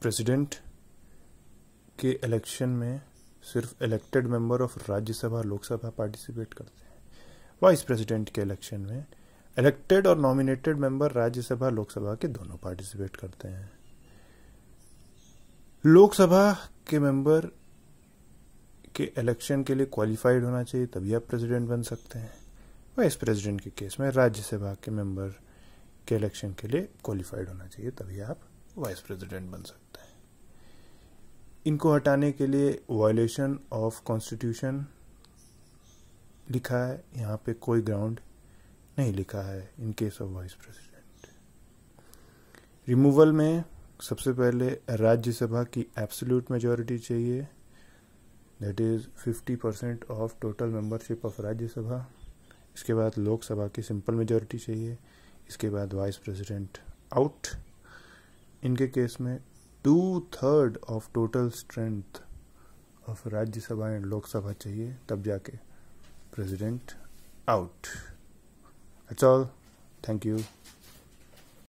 president के election में सिर्फ elected member of Rajya Sabha Lok Sabha participate करते हैं वाइस प्रेसिडेंट के इलेक्शन में इलेक्टेड और नॉमिनेटेड मेंबर राज्यसभा लोकसभा के दोनों पार्टिसिपेट करते हैं लोकसभा के मेंबर के इलेक्शन के लिए क्वालिफाइड होना चाहिए तभी आप प्रेसिडेंट बन सकते हैं वाइस प्रेसिडेंट के केस में राज्यसभा के मेंबर के इलेक्शन के लिए क्वालिफाइड होना चाहिए तभी आप वाइस प्रेसिडेंट बन सकते हैं इनको हटाने के लिए वायलेशन ऑफ कॉन्स्टिट्यूशन लिखा है यहाँ पे कोई ग्राउंड नहीं लिखा है in case of vice president removal में सबसे पहले राज्यसभा की एब्सोल्यूट मेजोरिटी चाहिए that is fifty percent of total membership of Rajya Sabha इसके बाद लोकसभा की सिंपल मेजोरिटी चाहिए इसके बाद वाइस प्रेसिडेंट आउट इनके केस में two third of total strength of Rajya Sabha and Lok Sabha चाहिए तब जाके president out it's all thank you